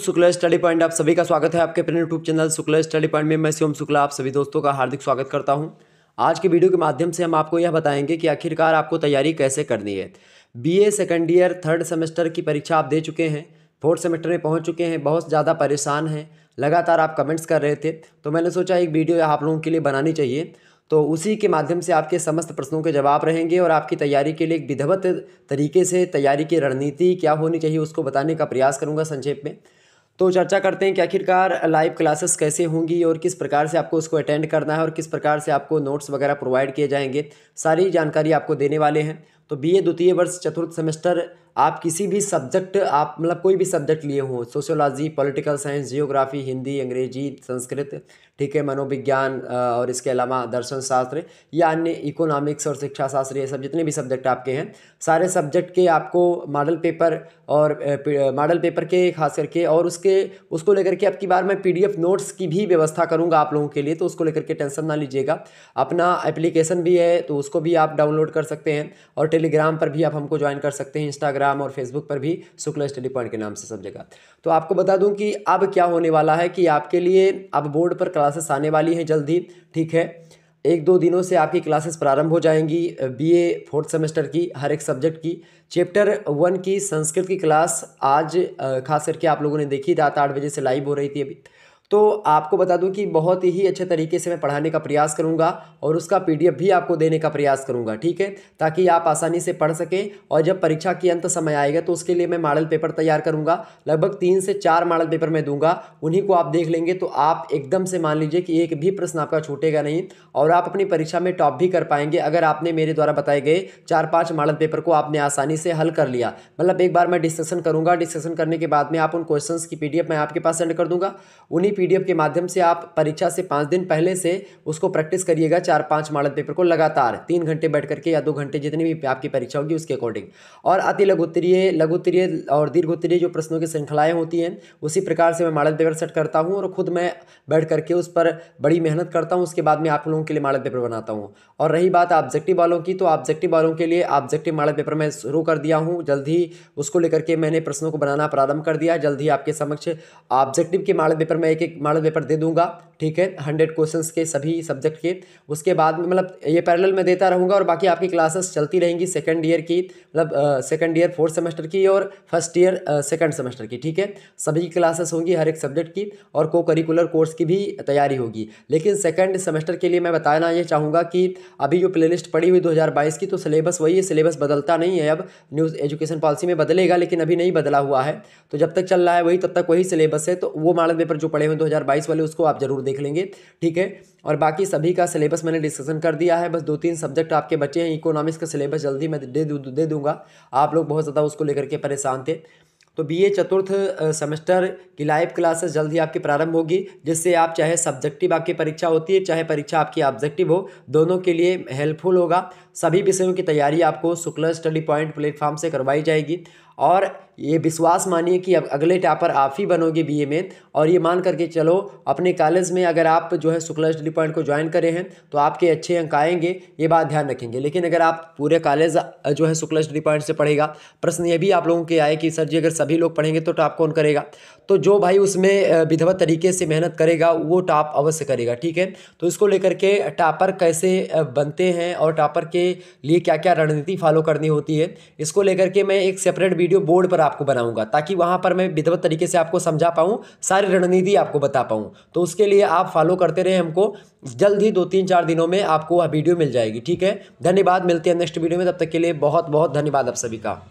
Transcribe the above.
Shukla study point आप सभी का स्वागत है आपके अपने YouTube channel Shukla study point में मैं शिवम शुक्ला आप सभी दोस्तों का हार्दिक स्वागत करता हूं आज के वीडियो के माध्यम से हम आपको यह बताएंगे कि आखिरकार आपको तैयारी कैसे करनी है BA second year third semester की परीक्षा आप दे चुके हैं फोर्थ सेमेस्टर में पहुँच चुके हैं बहुत ज़्यादा परेशान हैं लगातार आप कमेंट्स कर रहे थे तो मैंने सोचा एक वीडियो आप लोगों के लिए बनानी चाहिए तो उसी के माध्यम से आपके समस्त प्रश्नों के जवाब रहेंगे और आपकी तैयारी के लिए एक विधिवत तरीके से तैयारी की रणनीति क्या होनी चाहिए उसको बताने का प्रयास करूँगा संक्षेप में तो चर्चा करते हैं कि आखिरकार लाइव क्लासेस कैसे होंगी और किस प्रकार से आपको उसको अटेंड करना है और किस प्रकार से आपको नोट्स वगैरह प्रोवाइड किए जाएंगे सारी जानकारी आपको देने वाले हैं तो बीए द्वितीय वर्ष चतुर्थ सेमेस्टर आप किसी भी सब्जेक्ट आप मतलब कोई भी सब्जेक्ट लिए हों sociology political science geography Hindi Angrezi Sanskrit ठीक है मनोविज्ञान और इसके अलावा दर्शन शास्त्र या अन्य इकोनॉमिक्स और शिक्षा शास्त्र ये सब जितने भी सब्जेक्ट आपके हैं सारे सब्जेक्ट के आपको मॉडल पेपर और मॉडल पेपर के खास करके और उसके उसको लेकर के आपकी बार मैं पीडीएफ नोट्स की भी व्यवस्था करूँगा आप लोगों के लिए तो उसको लेकर के टेंशन ना लीजिएगा अपना एप्लीकेशन भी है तो उसको भी आप डाउनलोड कर सकते हैं और टेलीग्राम पर भी आप हमको ज्वाइन कर सकते हैं इंस्टाग्राम इंस्टाग्राम और फेसबुक पर भी शुक्ला स्टडी पॉइंट के नाम से सब जगह तो आपको बता दूं कि अब क्या होने वाला है कि आपके लिए अब बोर्ड पर क्लासेस आने वाली हैं जल्दी ठीक है एक दो दिनों से आपकी क्लासेस प्रारंभ हो जाएंगी बीए फोर्थ सेमेस्टर की हर एक सब्जेक्ट की चैप्टर वन की संस्कृत की क्लास आज खास करके आप लोगों ने देखी रात आठ बजे से लाइव हो रही थी अभी तो आपको बता दूं कि बहुत ही अच्छे तरीके से मैं पढ़ाने का प्रयास करूँगा और उसका पीडीएफ भी आपको देने का प्रयास करूँगा ठीक है ताकि आप आसानी से पढ़ सकें और जब परीक्षा की अंत समय आएगा तो उसके लिए मैं मॉडल पेपर तैयार करूंगा लगभग तीन से चार मॉडल पेपर मैं दूंगा उन्हीं को आप देख लेंगे तो आप एकदम से मान लीजिए कि एक भी प्रश्न आपका छूटेगा नहीं और आप अपनी परीक्षा में टॉप भी कर पाएंगे अगर आपने मेरे द्वारा बताए गए चार पाँच मॉडल पेपर को आपने आसानी से हल कर लिया मतलब एक बार मैं डिस्कशन करूँगा डिस्कशन करने के बाद में आप उन क्वेश्चन की पी मैं आपके पास सेंड कर दूँगा उन्हीं पीडीएफ के माध्यम से आप परीक्षा से पाँच दिन पहले से उसको प्रैक्टिस करिएगा चार पाँच मॉडल पेपर को लगातार तीन घंटे बैठ करके या दो घंटे जितनी भी आपकी परीक्षा होगी उसके अकॉर्डिंग और अति लघुत्तरीय लघुत्तरीय और दीर्घोत्तरीय जो प्रश्नों की श्रृंखलाएँ होती हैं उसी प्रकार से मैं मॉडल पेपर सेट करता हूँ और खुद मैं बैठ करके उस पर बड़ी मेहनत करता हूँ उसके बाद में आप लोगों के लिए मॉडल पेपर बनाता हूँ और रही बात ऑब्जेक्टिव वालों की तो ऑब्जेक्टिव वालों के लिए ऑब्जेक्टिव मॉडल पेपर मैं शुरू कर दिया हूँ जल्द ही उसको लेकर के मैंने प्रश्नों को बनाना प्रारंभ कर दिया जल्द ही आपके समक्ष ऑब्जेक्टिव के मॉडल पेपर मैं एक एक एक मॉडल पेपर दे दूंगा ठीक है हंड्रेड क्वेश्चंस के सभी सब्जेक्ट के उसके बाद में मतलब ये पैरेलल में देता रहूँगा और बाकी आपकी क्लासेस चलती रहेंगी सेकेंड ईयर की मतलब सेकेंड ईयर फोर्थ सेमेस्टर की और फर्स्ट ईयर सेकेंड सेमेस्टर की ठीक है सभी की क्लासेस होंगी हर एक सब्जेक्ट की और को करिकुलर कोर्स की भी तैयारी होगी लेकिन सेकेंड सेमेस्टर के लिए मैं बताना ये चाहूँगा कि अभी जो प्ले पड़ी हुई दो की तो सिलेबस वही है सिलेबस बदलता नहीं है अब न्यूज़ एजुकेशन पॉलिसी में बदलेगा लेकिन अभी नहीं बदला हुआ है तो जब तक चल रहा है वही तब तक वही सिलेबस है तो वो मॉडल पेपर जो पड़े इलेवन दो वाले उसको आप जरूर देख लेंगे ठीक है और बाकी सभी का सिलेबस मैंने डिस्कशन कर दिया है बस दो तीन सब्जेक्ट आपके बचे हैं इकोनॉमिक्स का सिलेबस जल्दी मैं दे दू दे दूंगा आप लोग बहुत ज़्यादा उसको लेकर के परेशान थे तो बीए चतुर्थ सेमेस्टर की लाइव क्लासेस जल्दी आपकी प्रारंभ होगी जिससे आप चाहे सब्जेक्टिव आपकी परीक्षा होती है चाहे परीक्षा आपकी ऑब्जेक्टिव हो दोनों के लिए हेल्पफुल होगा सभी विषयों की तैयारी आपको शुक्ला स्टडी पॉइंट प्लेटफॉर्म से करवाई जाएगी और ये विश्वास मानिए कि अब अगले टापर आप ही बनोगे बीए में और ये मान करके चलो अपने कॉलेज में अगर आप जो है शुक्ला स्टडी पॉइंट को ज्वाइन करे हैं तो आपके अच्छे अंक आएंगे ये बात ध्यान रखेंगे लेकिन अगर आप पूरे कॉलेज जो है शुक्ला स्टडी पॉइंट से पढ़ेगा प्रश्न ये भी आप लोगों के आए कि सर जी अगर सभी लोग पढ़ेंगे तो टॉप कौन करेगा तो जो भाई उसमें विधवत तरीके से मेहनत करेगा वो टॉप अवश्य करेगा ठीक है तो इसको लेकर के टापर कैसे बनते हैं और टापर के लिए क्या क्या रणनीति फॉलो करनी होती है इसको लेकर के मैं एक सेपरेट वीडियो बोर्ड पर आपको बनाऊंगा ताकि वहां पर मैं विधवत तरीके से आपको समझा पाऊं सारी रणनीति आपको बता पाऊं तो उसके लिए आप फॉलो करते रहे हमको जल्द ही दो तीन चार दिनों में आपको वह वीडियो मिल जाएगी ठीक है धन्यवाद मिलते हैं नेक्स्ट वीडियो में तब तक के लिए बहुत बहुत धन्यवाद आप सभी का